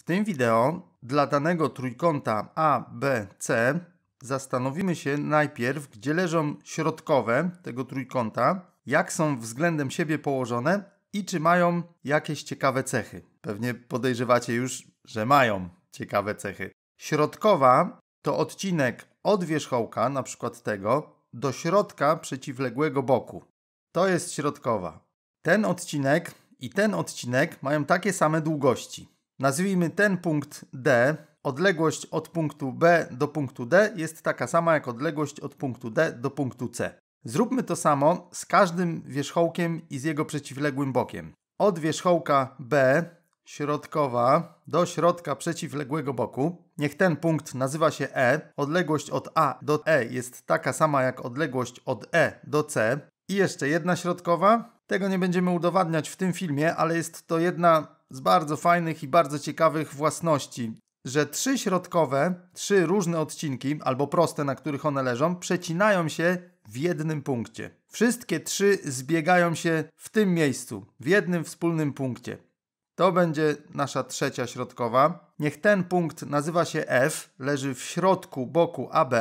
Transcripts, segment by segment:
W tym wideo dla danego trójkąta ABC zastanowimy się najpierw, gdzie leżą środkowe tego trójkąta, jak są względem siebie położone i czy mają jakieś ciekawe cechy. Pewnie podejrzewacie już, że mają ciekawe cechy. Środkowa to odcinek od wierzchołka, na przykład tego, do środka przeciwległego boku. To jest środkowa. Ten odcinek i ten odcinek mają takie same długości. Nazwijmy ten punkt D. Odległość od punktu B do punktu D jest taka sama jak odległość od punktu D do punktu C. Zróbmy to samo z każdym wierzchołkiem i z jego przeciwległym bokiem. Od wierzchołka B środkowa do środka przeciwległego boku. Niech ten punkt nazywa się E. Odległość od A do E jest taka sama jak odległość od E do C. I jeszcze jedna środkowa. Tego nie będziemy udowadniać w tym filmie, ale jest to jedna z bardzo fajnych i bardzo ciekawych własności, że trzy środkowe, trzy różne odcinki, albo proste, na których one leżą, przecinają się w jednym punkcie. Wszystkie trzy zbiegają się w tym miejscu, w jednym wspólnym punkcie. To będzie nasza trzecia środkowa. Niech ten punkt nazywa się F, leży w środku boku AB.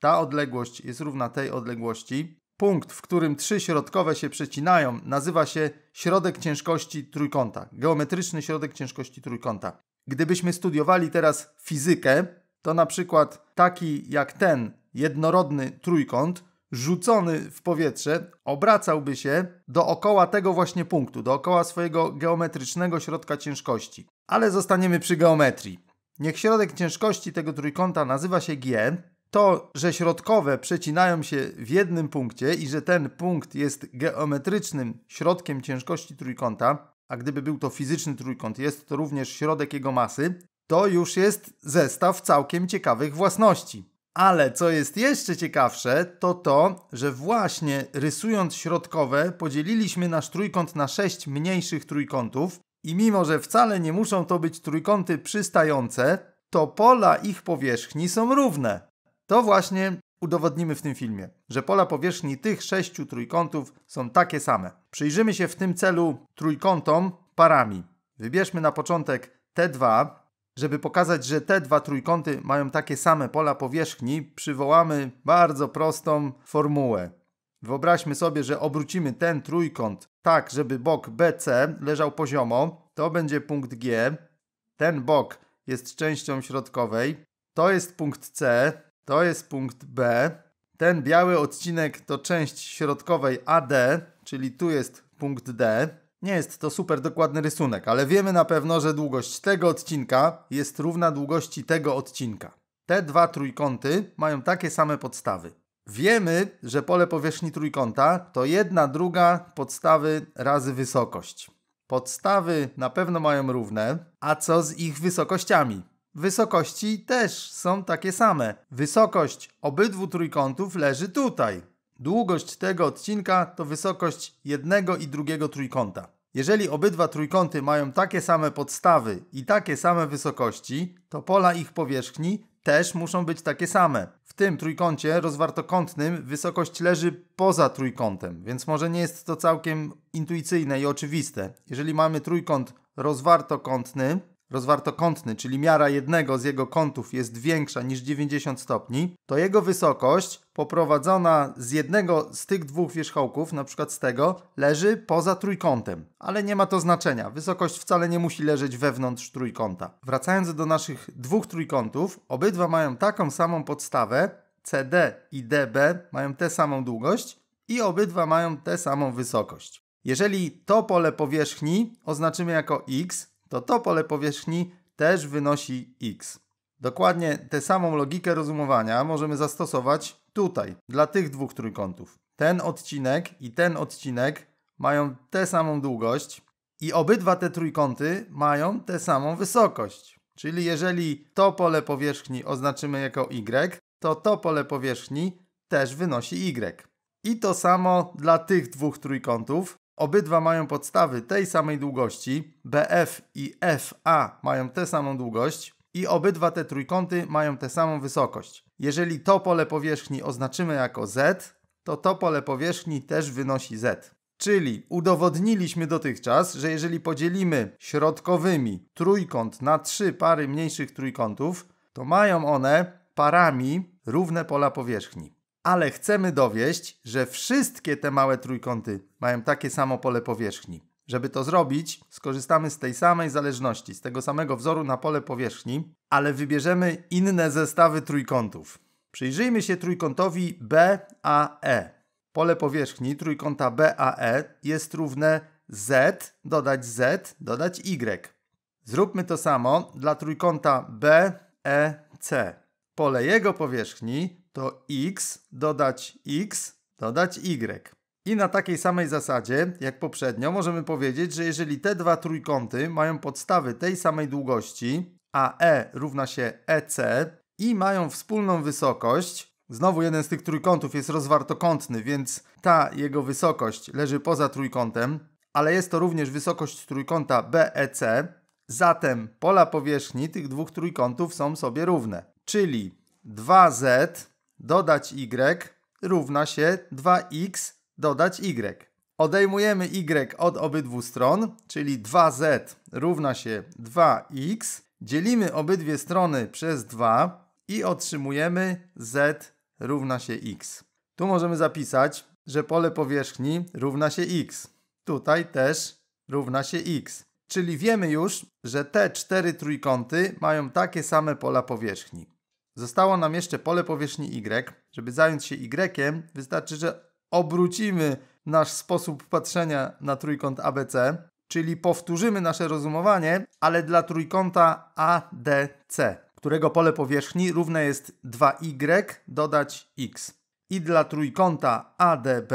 Ta odległość jest równa tej odległości. Punkt, w którym trzy środkowe się przecinają, nazywa się środek ciężkości trójkąta, geometryczny środek ciężkości trójkąta. Gdybyśmy studiowali teraz fizykę, to na przykład taki jak ten jednorodny trójkąt rzucony w powietrze obracałby się dookoła tego właśnie punktu, dookoła swojego geometrycznego środka ciężkości. Ale zostaniemy przy geometrii. Niech środek ciężkości tego trójkąta nazywa się G, to, że środkowe przecinają się w jednym punkcie i że ten punkt jest geometrycznym środkiem ciężkości trójkąta, a gdyby był to fizyczny trójkąt, jest to również środek jego masy, to już jest zestaw całkiem ciekawych własności. Ale co jest jeszcze ciekawsze, to to, że właśnie rysując środkowe podzieliliśmy nasz trójkąt na sześć mniejszych trójkątów i mimo, że wcale nie muszą to być trójkąty przystające, to pola ich powierzchni są równe. To właśnie udowodnimy w tym filmie, że pola powierzchni tych sześciu trójkątów są takie same. Przyjrzymy się w tym celu trójkątom parami. Wybierzmy na początek T2, żeby pokazać, że te dwa trójkąty mają takie same pola powierzchni, przywołamy bardzo prostą formułę. Wyobraźmy sobie, że obrócimy ten trójkąt tak, żeby bok BC leżał poziomo. To będzie punkt G. Ten bok jest częścią środkowej. To jest punkt C. To jest punkt B. Ten biały odcinek to część środkowej AD, czyli tu jest punkt D. Nie jest to super dokładny rysunek, ale wiemy na pewno, że długość tego odcinka jest równa długości tego odcinka. Te dwa trójkąty mają takie same podstawy. Wiemy, że pole powierzchni trójkąta to jedna druga podstawy razy wysokość. Podstawy na pewno mają równe, a co z ich wysokościami? Wysokości też są takie same. Wysokość obydwu trójkątów leży tutaj. Długość tego odcinka to wysokość jednego i drugiego trójkąta. Jeżeli obydwa trójkąty mają takie same podstawy i takie same wysokości, to pola ich powierzchni też muszą być takie same. W tym trójkącie rozwartokątnym wysokość leży poza trójkątem, więc może nie jest to całkiem intuicyjne i oczywiste. Jeżeli mamy trójkąt rozwartokątny, rozwartokątny, czyli miara jednego z jego kątów jest większa niż 90 stopni, to jego wysokość poprowadzona z jednego z tych dwóch wierzchołków, na przykład z tego, leży poza trójkątem. Ale nie ma to znaczenia. Wysokość wcale nie musi leżeć wewnątrz trójkąta. Wracając do naszych dwóch trójkątów, obydwa mają taką samą podstawę, CD i DB mają tę samą długość i obydwa mają tę samą wysokość. Jeżeli to pole powierzchni oznaczymy jako X, to to pole powierzchni też wynosi x. Dokładnie tę samą logikę rozumowania możemy zastosować tutaj, dla tych dwóch trójkątów. Ten odcinek i ten odcinek mają tę samą długość i obydwa te trójkąty mają tę samą wysokość. Czyli jeżeli to pole powierzchni oznaczymy jako y, to to pole powierzchni też wynosi y. I to samo dla tych dwóch trójkątów, Obydwa mają podstawy tej samej długości, BF i FA mają tę samą długość i obydwa te trójkąty mają tę samą wysokość. Jeżeli to pole powierzchni oznaczymy jako Z, to to pole powierzchni też wynosi Z. Czyli udowodniliśmy dotychczas, że jeżeli podzielimy środkowymi trójkąt na trzy pary mniejszych trójkątów, to mają one parami równe pola powierzchni ale chcemy dowieść, że wszystkie te małe trójkąty mają takie samo pole powierzchni. Żeby to zrobić, skorzystamy z tej samej zależności, z tego samego wzoru na pole powierzchni, ale wybierzemy inne zestawy trójkątów. Przyjrzyjmy się trójkątowi BAE. Pole powierzchni trójkąta BAE jest równe z, dodać z, dodać y. Zróbmy to samo dla trójkąta BEC. Pole jego powierzchni to x dodać x dodać y. I na takiej samej zasadzie, jak poprzednio, możemy powiedzieć, że jeżeli te dwa trójkąty mają podstawy tej samej długości, a e równa się EC i mają wspólną wysokość, znowu jeden z tych trójkątów jest rozwartokątny, więc ta jego wysokość leży poza trójkątem, ale jest to również wysokość trójkąta BEC, zatem pola powierzchni tych dwóch trójkątów są sobie równe, czyli 2z dodać y równa się 2x dodać y. Odejmujemy y od obydwu stron, czyli 2z równa się 2x. Dzielimy obydwie strony przez 2 i otrzymujemy z równa się x. Tu możemy zapisać, że pole powierzchni równa się x. Tutaj też równa się x. Czyli wiemy już, że te cztery trójkąty mają takie same pola powierzchni. Zostało nam jeszcze pole powierzchni Y. Żeby zająć się Y, wystarczy, że obrócimy nasz sposób patrzenia na trójkąt ABC, czyli powtórzymy nasze rozumowanie, ale dla trójkąta ADC, którego pole powierzchni równe jest 2y dodać x. I dla trójkąta ADB,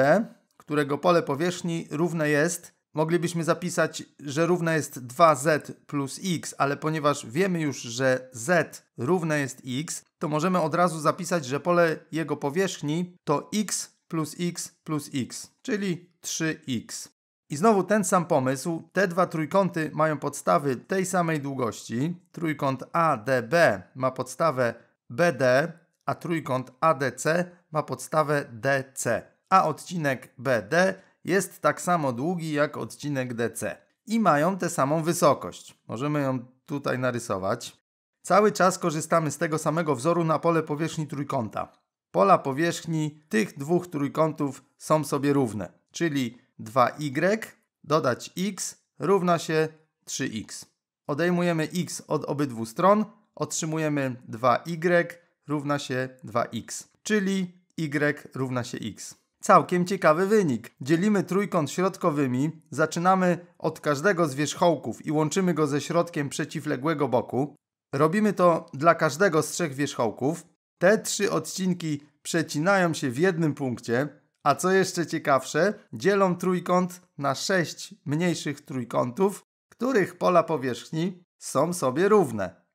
którego pole powierzchni równe jest moglibyśmy zapisać, że równe jest 2z plus x, ale ponieważ wiemy już, że z równe jest x, to możemy od razu zapisać, że pole jego powierzchni to x plus x plus x, czyli 3x. I znowu ten sam pomysł. Te dwa trójkąty mają podstawy tej samej długości. Trójkąt ADB ma podstawę BD, a trójkąt ADC ma podstawę DC. A odcinek BD jest tak samo długi jak odcinek DC i mają tę samą wysokość. Możemy ją tutaj narysować. Cały czas korzystamy z tego samego wzoru na pole powierzchni trójkąta. Pola powierzchni tych dwóch trójkątów są sobie równe, czyli 2y dodać x równa się 3x. Odejmujemy x od obydwu stron, otrzymujemy 2y równa się 2x, czyli y równa się x. Całkiem ciekawy wynik. Dzielimy trójkąt środkowymi, zaczynamy od każdego z wierzchołków i łączymy go ze środkiem przeciwległego boku. Robimy to dla każdego z trzech wierzchołków. Te trzy odcinki przecinają się w jednym punkcie, a co jeszcze ciekawsze, dzielą trójkąt na sześć mniejszych trójkątów, których pola powierzchni są sobie równe.